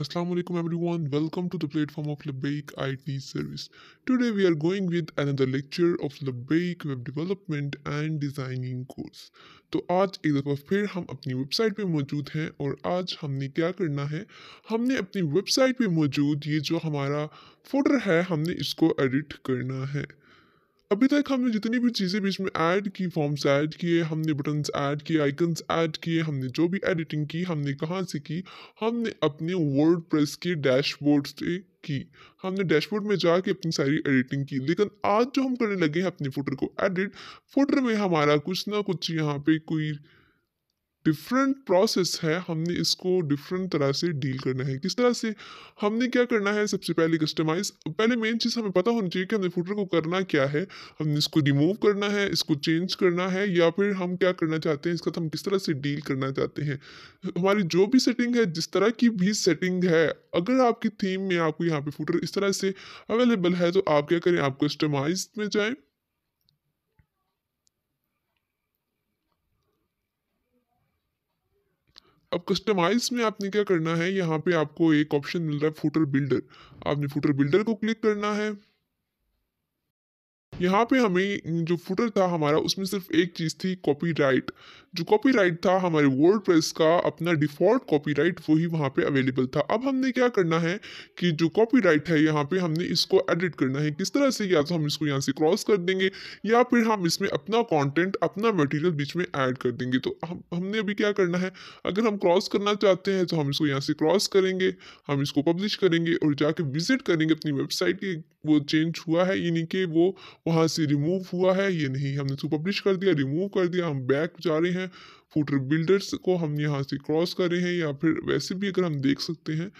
Assalamu alaikum everyone, welcome to the platform of Labaik IT service. Today we are going with another lecture of Labaik Web Development and Designing course. तो आज एक दफ़ा फिर हम अपनी website पे मौजूद हैं और आज हमने क्या करना है हमने अपनी वेबसाइट पे मौजूद ये जो हमारा फोटर है हमने इसको एडिट करना है अभी तक हमने जितनी भी चीज़ें बीच में ऐड की फॉर्म्स ऐड किए हमने बटन्स ऐड किए आइकन्स ऐड किए हमने जो भी एडिटिंग की हमने कहाँ से की हमने अपने वर्ड प्रेस के डैशबोर्ड से की हमने डैशबोर्ड में जाके अपनी सारी एडिटिंग की लेकिन आज जो हम करने लगे हैं अपने फोटर को एडिट फोटर में हमारा कुछ ना कुछ यहाँ पे कोई डिफरेंट प्रोसेस है हमने इसको डिफरेंट तरह से डील करना है किस तरह से हमने क्या करना है सबसे पहले कस्टमाइज पहले मेन चीज़ हमें पता होनी चाहिए कि हमने फुटर को करना क्या है हमने इसको रिमूव करना है इसको चेंज करना है या फिर हम क्या करना चाहते हैं इसका हम किस तरह से डील करना चाहते हैं हमारी जो भी सेटिंग है जिस तरह की भी सेटिंग है अगर आपकी थीम में आपको यहाँ पे फुटर इस तरह से अवेलेबल है तो आप क्या करें आप कस्टमाइज में जाएँ अब कस्टमाइज में आपने क्या करना है यहाँ पे आपको एक ऑप्शन मिल रहा है फूटर बिल्डर आपने फूटर बिल्डर को क्लिक करना है यहाँ पे हमें हम्म, जो फुटर था हमारा उसमें सिर्फ एक चीज़ थी कॉपीराइट जो कॉपीराइट था हमारे वर्ल्ड प्रेस का अपना डिफ़ॉल्ट कॉपीराइट वही वहाँ पे अवेलेबल था अब हमने क्या करना है कि जो कॉपीराइट है यहाँ पे हमने इसको एडिट करना है किस तरह से या तो हम इसको यहाँ से क्रॉस कर देंगे या फिर हम इसमें अपना कॉन्टेंट अपना मटीरियल बीच में ऐड कर देंगे तो हम हमने अभी क्या करना है अगर हम क्रॉस करना चाहते हैं तो हम इसको यहाँ से क्रॉस करेंगे हम इसको पब्लिश करेंगे और जाके विजिट करेंगे अपनी वेबसाइट की वो चेंज हुआ है यानी कि वो वहाँ से रिमूव हुआ है ये नहीं हमने इसको तो पब्लिश कर दिया रिमूव कर दिया हम बैक जा रहे हैं फूटर बिल्डर्स को हम यहाँ से क्रॉस कर रहे हैं या फिर वैसे भी अगर हम देख सकते हैं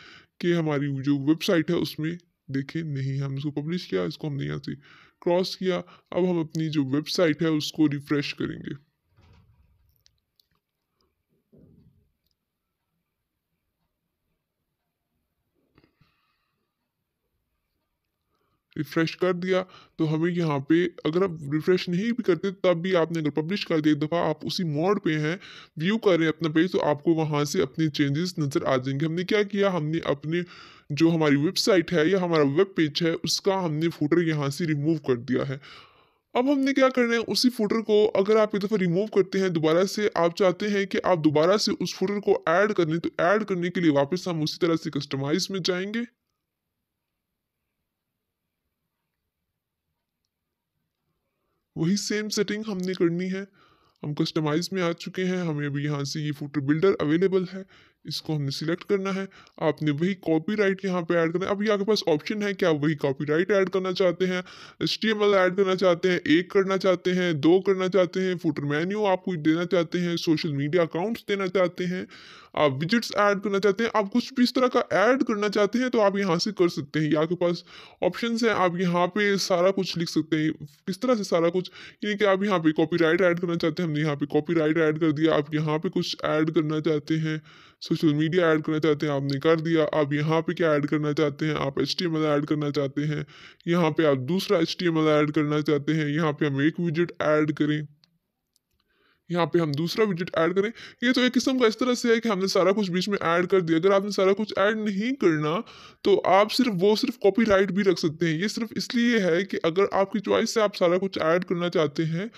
कि हमारी जो वेबसाइट है उसमें देखें नहीं हमने इसको पब्लिश किया इसको हमने यहाँ से क्रॉस किया अब हम अपनी जो वेबसाइट है उसको रिफ़्रेश करेंगे रिफ्रेश कर दिया तो हमें यहाँ पे अगर आप रिफ्रेश नहीं भी करते तब भी आपने अगर पब्लिश कर दिया एक दफ़ा आप उसी मोड पे हैं व्यू कर रहे हैं अपना पेज तो आपको वहाँ से अपने चेंजेस नज़र आ जाएंगे हमने क्या किया हमने अपने जो हमारी वेबसाइट है या हमारा वेब पेज है उसका हमने फोटर यहाँ से रिमूव कर दिया है अब हमने क्या करना है उसी फोटर को अगर आप एक दफ़ा रिमूव करते हैं दोबारा से आप चाहते हैं कि आप दोबारा से उस फोटर को ऐड करें तो ऐड करने के लिए वापस हम उसी तरह से कस्टमाइज में जाएंगे वही सेम सेटिंग हमने करनी है हम कस्टमाइज में आ चुके हैं हमें अभी यहाँ से ये फोटो बिल्डर अवेलेबल है इसको हमने सिलेक्ट करना है आपने वही कॉपी राइट यहाँ पे ऐड करना है अभी आपके पास ऑप्शन है कि आप वही कॉपी राइट ऐड करना चाहते हैं एस टी ऐड करना चाहते हैं एक करना चाहते हैं दो करना चाहते हैं फोटो मेन्यू आपको देना चाहते हैं सोशल मीडिया अकाउंट्स देना चाहते हैं आप विजिट्स ऐड करना चाहते हैं आप कुछ भी इस तरह का ऐड करना चाहते हैं तो आप यहाँ से कर सकते हैं आपके पास ऑप्शन हैं आप यहाँ पे सारा कुछ लिख सकते हैं किस तरह से सारा कुछ यानी कि आप यहाँ पे राइट ऐड करना चाहते हैं हमने यहाँ पे कॉपी राइट ऐड कर दिया आप यहाँ पे कुछ ऐड करना चाहते हैं सोशल मीडिया ऐड करना चाहते हैं आपने कर दिया आप यहाँ पे क्या ऐड करना चाहते हैं आप H T M L add करना चाहते हैं यहाँ पे आप दूसरा H T M L add करना चाहते हैं यहाँ पे हम एक विजिट ऐड करें यहाँ पे हम दूसरा विजिट ऐड करें ये तो एक किस्म का इस तरह से है कि हमने सारा कुछ बीच में ऐड कर दिया अगर आपने सारा कुछ ऐड नहीं करना तो आप सिर्फ वो सिर्फ कॉपीराइट भी रख सकते हैं ये सिर्फ इसलिए है कि अगर आपकी चॉइस से आप सारा कुछ ऐड करना चाहते हैं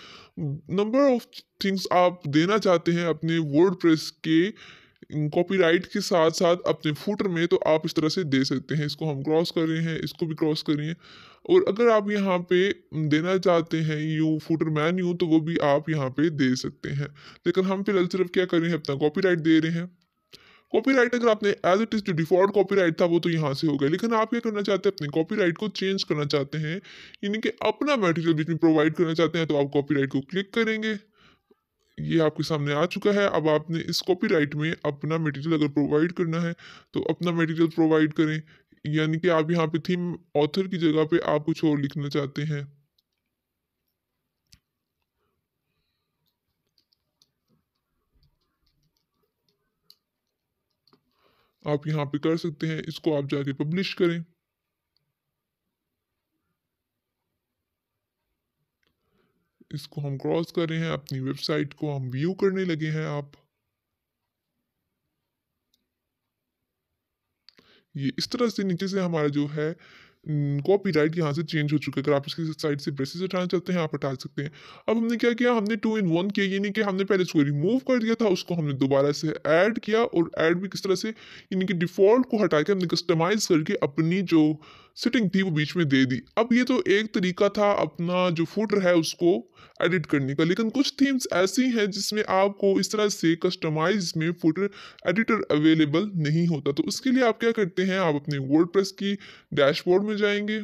नंबर ऑफ थिंग्स आप देना चाहते हैं अपने वर्ड के कॉपीराइट के साथ साथ अपने फूटर में तो आप इस तरह से दे सकते हैं इसको हम क्रॉस कर रहे हैं इसको भी क्रॉस करिए और अगर आप यहाँ पे देना चाहते हैं यू फूटर मैन यू तो वो भी आप यहाँ पे दे सकते हैं लेकिन हम फिलहाल सिर्फ क्या कर रहे हैं अपना कॉपी दे रहे हैं कॉपी अगर आपने एज इट इज़ जो डिफॉल्ट कॉपी था वो तो यहाँ से हो गया लेकिन आप क्या करना चाहते हैं अपने कॉपी को चेंज करना चाहते हैं यानी कि अपना मेटेरियल बीच में प्रोवाइड करना चाहते हैं तो आप कॉपी को क्लिक करेंगे ये आपके सामने आ चुका है अब आपने इस कॉपीराइट में अपना मटेरियल अगर प्रोवाइड करना है तो अपना मटेरियल प्रोवाइड करें यानी कि आप यहाँ पे थीम ऑथर की जगह पे आप कुछ और लिखना चाहते हैं आप यहाँ पे कर सकते हैं इसको आप जाके पब्लिश करें इसको हम क्रॉस कर रहे हैं अपनी वेबसाइट को हम व्यू करने लगे हैं आप ये इस तरह से नीचे से हमारा जो है कॉपी राइट यहाँ से चेंज हो चुका है अगर आप इसकी साइड से ब्रेसेस हटाना चाहते हैं आप हटा सकते हैं अब हमने क्या किया हमने टू इन वन किया यानी कि हमने पहले इसको रिमूव कर दिया था उसको हमने दोबारा से ऐड किया और ऐड भी किस तरह से यानी कि डिफ़ॉल्ट को हटा के हमने कस्टमाइज़ करके अपनी जो सिटिंग थी वो बीच में दे दी अब ये तो एक तरीका था अपना जो फूटर है उसको एडिट करने का लेकिन कुछ थीम्स ऐसी हैं जिसमें आपको इस तरह से कस्टमाइज में फूटर एडिटर अवेलेबल नहीं होता तो उसके लिए आप क्या करते हैं आप अपने वर्ड की डैशबोर्ड में जाएंगे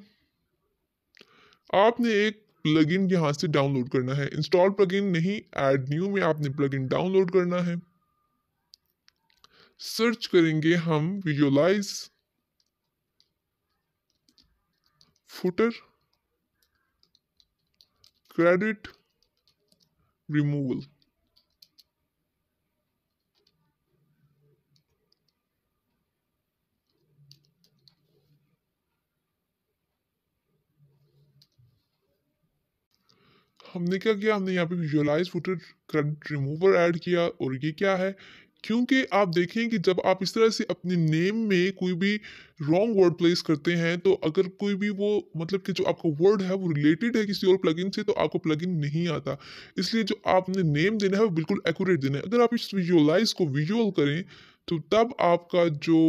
आपने एक प्लगइन यहाँ से डाउनलोड करना है इंस्टॉल प्लगइन नहीं ऐड न्यू में आपने प्लगइन डाउनलोड करना है सर्च करेंगे हम विजुअलाइज़ footer credit removal हमने क्या किया हमने यहाँ पे visualise footage credit remover add किया और ये क्या है क्योंकि आप देखें कि जब आप इस तरह से अपने नेम में कोई भी रॉन्ग वर्ड प्लेस करते हैं तो अगर कोई भी वो मतलब कि जो आपका वर्ड है वो रिलेटेड है किसी और प्लगइन से तो आपको प्लगइन नहीं आता इसलिए जो आपने नेम देना है वो बिल्कुल एक्यूरेट देना है अगर आप इस विजुअलाइज को विजुअल करें तो तब आपका जो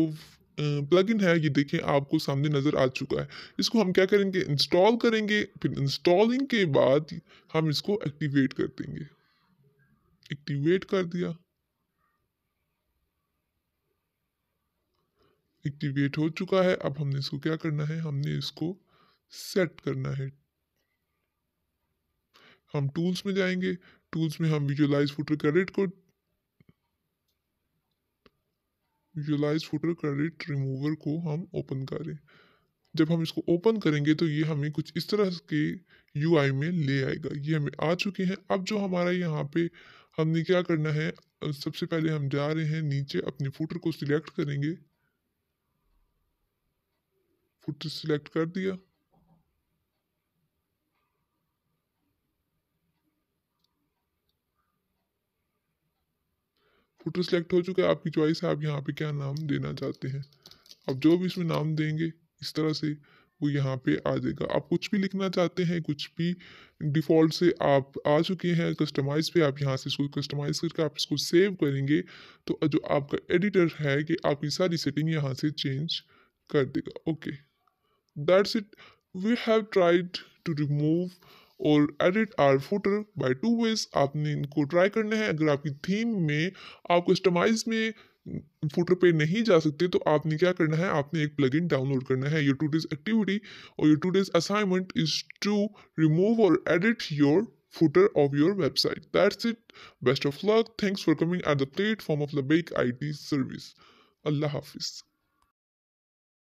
प्लगइन है ये देखें आपको सामने नज़र आ चुका है इसको हम क्या करेंगे इंस्टॉल करेंगे फिर इंस्टॉलिंग के बाद हम इसको एक्टिवेट कर देंगे एक्टिवेट कर दिया एक्टिवेट हो चुका है अब हमने इसको क्या करना है हमने इसको सेट करना है हम टूल्स में जाएंगे टूल्स में हम विजुअलाइज फुटर क्रेडिट को विजुअलाइज फुटर क्रेडिट रिमूवर को हम ओपन करें जब हम इसको ओपन करेंगे तो ये हमें कुछ इस तरह के यू में ले आएगा ये हमें आ चुके हैं अब जो हमारा यहाँ पे हमने क्या करना है सबसे पहले हम जा रहे हैं नीचे अपने फुटर को सिलेक्ट करेंगे फुट सिलेक्ट कर दिया फुटर सिलेक्ट हो चुका है आपकी चॉइस है आप यहाँ पे क्या नाम देना चाहते हैं अब जो भी इसमें नाम देंगे इस तरह से वो यहाँ पे आ जाएगा आप कुछ भी लिखना चाहते हैं कुछ भी डिफ़ॉल्ट से आप आ चुके हैं कस्टमाइज़ पे आप यहाँ से इसको कस्टमाइज़ करके आप इसको सेव करेंगे तो जो आपका एडिटर है कि आपकी सारी सेटिंग यहाँ से चेंज कर देगा okay That's it. We have tried to remove और edit our footer by two ways आपने इनको ट्राई करना है अगर आपकी थीम में आप कस्टमाइज में फोटर पे नहीं जा सकते तो आपने क्या करना है आपने एक प्लगइन डाउनलोड करना है योर टू डेज एक्टिविटी और your today's assignment is to remove और edit your footer footer of your website. That's it. Best of luck. Thanks for coming at the platform of Labaik IT service अल्लाह हाफिज़